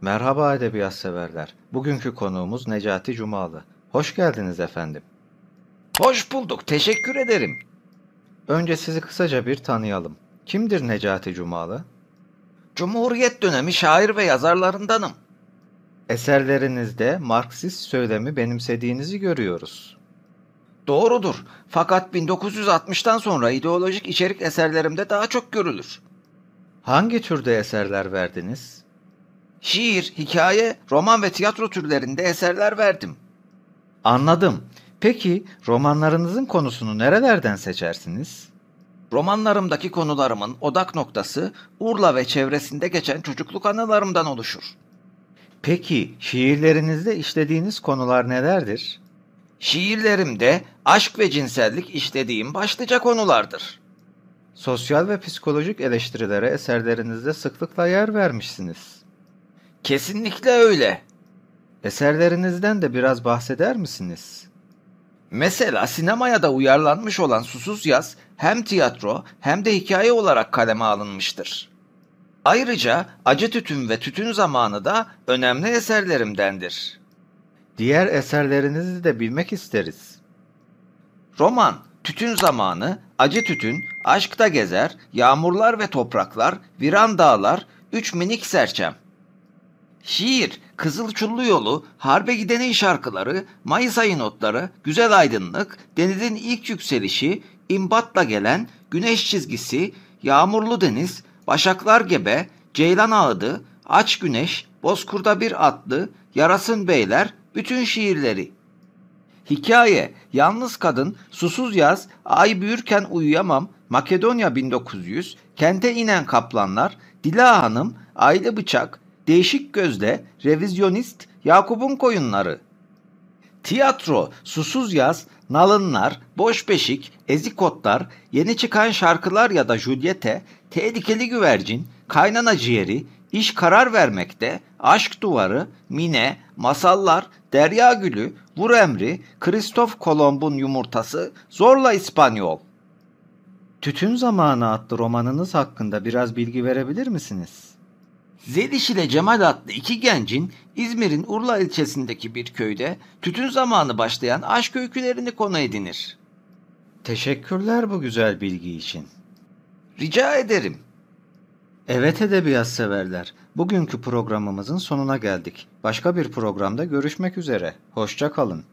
Merhaba edebiyat severler. Bugünkü konuğumuz Necati Cumalı. Hoş geldiniz efendim. Hoş bulduk. Teşekkür ederim. Önce sizi kısaca bir tanıyalım. Kimdir Necati Cumalı? Cumhuriyet dönemi şair ve yazarlarındanım. Eserlerinizde Marksist söylemi benimsediğinizi görüyoruz. Doğrudur. Fakat 1960'tan sonra ideolojik içerik eserlerimde daha çok görülür. Hangi türde eserler verdiniz? Şiir, hikaye, roman ve tiyatro türlerinde eserler verdim. Anladım. Peki romanlarınızın konusunu nerelerden seçersiniz? Romanlarımdaki konularımın odak noktası Urla ve çevresinde geçen çocukluk anılarımdan oluşur. Peki şiirlerinizde işlediğiniz konular nelerdir? Şiirlerimde aşk ve cinsellik işlediğim başlıca konulardır. Sosyal ve psikolojik eleştirilere eserlerinizde sıklıkla yer vermişsiniz. Kesinlikle öyle. Eserlerinizden de biraz bahseder misiniz? Mesela sinemaya da uyarlanmış olan Susuz Yaz hem tiyatro hem de hikaye olarak kaleme alınmıştır. Ayrıca Acı Tütün ve Tütün Zamanı da önemli eserlerimdendir. Diğer eserlerinizi de bilmek isteriz. Roman, Tütün Zamanı, Acı Tütün, Aşkta Gezer, Yağmurlar ve Topraklar, Viran Dağlar, Üç Minik Serçem. Şiir, Kızılçullu Yolu, Harbe Gidenin Şarkıları, Mayıs Ayı Notları, Güzel Aydınlık, Denizin İlk Yükselişi, İmbatla Gelen, Güneş Çizgisi, Yağmurlu Deniz, Başaklar Gebe, Ceylan Ağıdı, Aç Güneş, Bozkurda Bir Atlı, Yarasın Beyler, bütün şiirleri. Hikaye, Yalnız Kadın, Susuz Yaz, Ay Büyürken Uyuyamam, Makedonya 1900, Kente inen Kaplanlar, Dila Hanım, Aile Bıçak, Değişik Gözde, Revizyonist, Yakup'un Koyunları. Tiyatro, Susuz Yaz, Nalınlar, Boş Beşik, Ezikotlar, Yeni Çıkan Şarkılar ya da Juliet'e, Tehlikeli Güvercin, Kaynana Ciğeri, İş Karar Vermekte, Aşk Duvarı, Mine, Masallar, Derya Gülü, Vur Emri, Kristof Kolomb'un Yumurtası, Zorla İspanyol. Tütün Zamanı adlı romanınız hakkında biraz bilgi verebilir misiniz? Zeliş ile Cemal adlı iki gencin İzmir'in Urla ilçesindeki bir köyde tütün zamanı başlayan aşk öykülerini konu edinir. Teşekkürler bu güzel bilgi için. Rica ederim. Evet edebiyat severler. Bugünkü programımızın sonuna geldik. Başka bir programda görüşmek üzere. Hoşça kalın.